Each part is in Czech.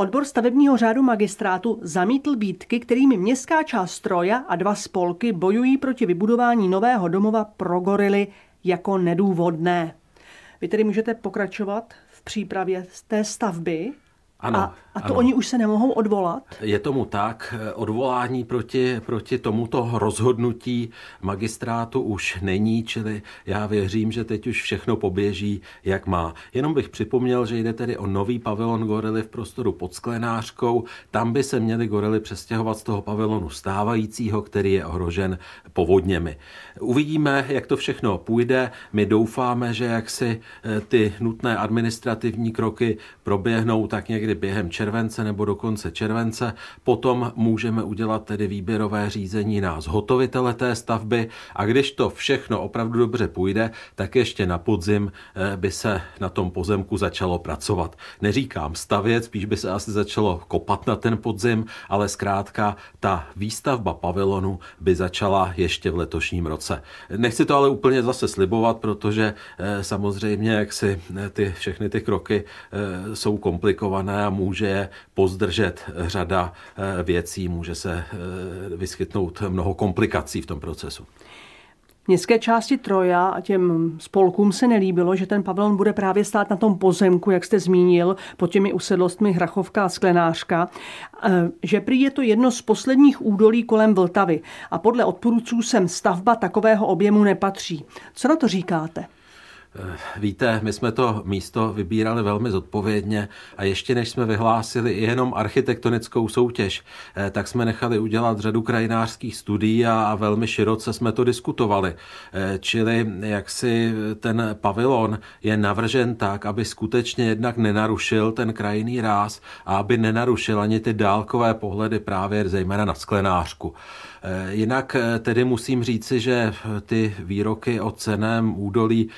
Odbor stavebního řádu magistrátu zamítl bítky, kterými městská část Stroja a dva spolky bojují proti vybudování nového domova pro gorily jako nedůvodné. Vy tedy můžete pokračovat v přípravě té stavby ano, a, a to ano. oni už se nemohou odvolat? Je tomu tak. Odvolání proti, proti tomuto rozhodnutí magistrátu už není, čili já věřím, že teď už všechno poběží, jak má. Jenom bych připomněl, že jde tedy o nový pavilon Gorely v prostoru pod Sklenářkou. Tam by se měly Gorely přestěhovat z toho pavilonu stávajícího, který je ohrožen povodněmi. Uvidíme, jak to všechno půjde. My doufáme, že jak si eh, ty nutné administrativní kroky proběhnou, tak někdy někdy během července nebo do konce července. Potom můžeme udělat tedy výběrové řízení na zhotovitele té stavby a když to všechno opravdu dobře půjde, tak ještě na podzim eh, by se na tom pozemku začalo pracovat. Neříkám stavět, spíš by se asi začalo kopat na ten podzim, ale zkrátka ta výstavba pavilonu by začala ještě v letošním roce. Nechci to ale úplně zase slibovat, protože eh, samozřejmě jak si eh, ty, všechny ty kroky jsou komplikované může pozdržet řada eh, věcí, může se eh, vyskytnout mnoho komplikací v tom procesu. Městské části Troja a těm spolkům se nelíbilo, že ten pavilon bude právě stát na tom pozemku, jak jste zmínil, pod těmi usedlostmi Hrachovka a Sklenářka, eh, že prý je to jedno z posledních údolí kolem Vltavy a podle odporuců sem stavba takového objemu nepatří. Co na to říkáte? Eh, víte, my jsme to místo vybírali velmi zodpovědně a ještě než jsme vyhlásili i jenom architektonickou soutěž, eh, tak jsme nechali udělat řadu krajinářských studií a velmi široce jsme to diskutovali. Eh, čili jak si ten pavilon je navržen tak, aby skutečně jednak nenarušil ten krajinný ráz a aby nenarušil ani ty dálkové pohledy právě zejména na sklenářku. Jinak tedy musím říci, že ty výroky o ceném údolí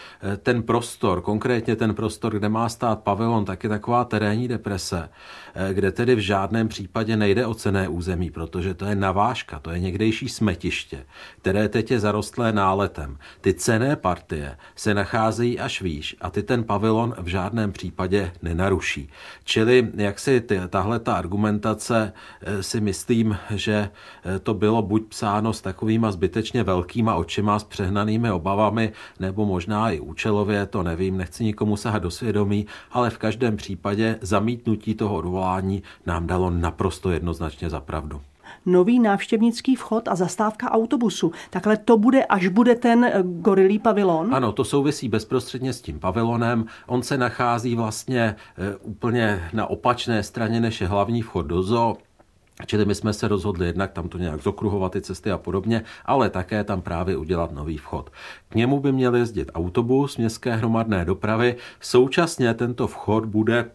ten prostor, konkrétně ten prostor, kde má stát pavilon, tak je taková terénní deprese, eh, kde tedy v žádném případě nejde o cené území, protože to je navážka, to je někdejší smetiště, které teď je zarostlé náletem. Ty cené partie se nacházejí až výš a ty ten pavilon v žádném případě nenaruší. Čili jak si ty, tahle ta argumentace eh, si myslím, že eh, to bylo buď psáno s takovýma zbytečně velkýma očima, s přehnanými obavami, nebo možná i účelem účelově, to nevím, nechci nikomu sahat do svědomí, ale v každém případě zamítnutí toho odvolání nám dalo naprosto jednoznačně za pravdu nový návštěvnický vchod a zastávka autobusu. Takhle to bude, až bude ten eh, gorilý pavilon? Ano, to souvisí bezprostředně s tím pavilonem. On se nachází vlastně eh, úplně na opačné straně, než je hlavní vchod do zoo. Čili my jsme se rozhodli jednak tam to nějak zokruhovat ty cesty a podobně, ale také tam právě udělat nový vchod. K němu by měl jezdit autobus městské hromadné dopravy. Současně tento vchod bude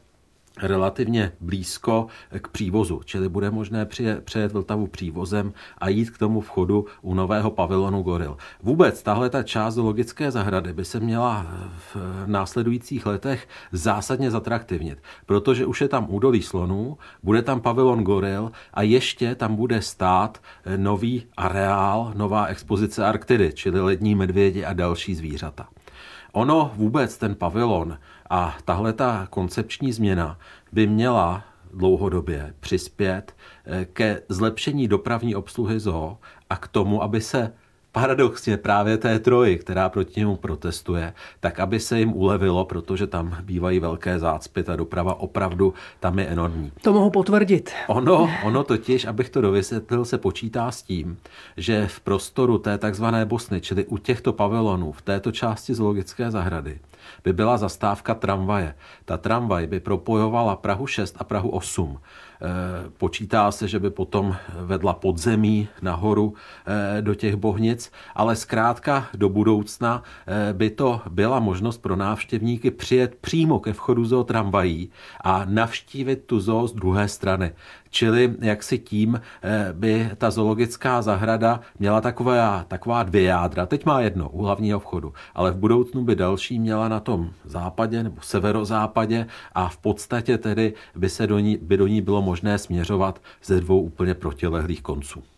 relativně blízko k přívozu, čili bude možné přejet Vltavu přívozem a jít k tomu vchodu u nového pavilonu Goril. Vůbec tahle ta část logické zahrady by se měla v následujících letech zásadně zatraktivnit, protože už je tam údolí slonů, bude tam pavilon Goril a ještě tam bude stát nový areál, nová expozice Arktidy, čili lední medvědi a další zvířata. Ono vůbec ten pavilon a tahle ta koncepční změna by měla dlouhodobě přispět eh, ke zlepšení dopravní obsluhy zoo a k tomu, aby se paradoxně právě té troji, která proti němu protestuje, tak aby se jim ulevilo, protože tam bývají velké zácpy, ta doprava opravdu tam je enormní. To mohu potvrdit. Ono, ono totiž, abych to dovysvětlil, se počítá s tím, že v prostoru té takzvané Bosny, čili u těchto pavilonů, v této části zoologické zahrady, by byla zastávka tramvaje. Ta tramvaj by propojovala Prahu 6 a Prahu 8. E, eh, počítá se, že by potom vedla podzemí nahoru e, do těch bohnic ale zkrátka do budoucna eh, by to byla možnost pro návštěvníky přijet přímo ke vchodu zoo tramvají a navštívit tu zoo z druhé strany. Čili jak si tím eh, by ta zoologická zahrada měla taková, taková dvě jádra. Teď má jedno u hlavního vchodu, ale v budoucnu by další měla na tom západě nebo severozápadě a v podstatě tedy by, se do ní, by do ní bylo možné směřovat ze dvou úplně protilehlých konců.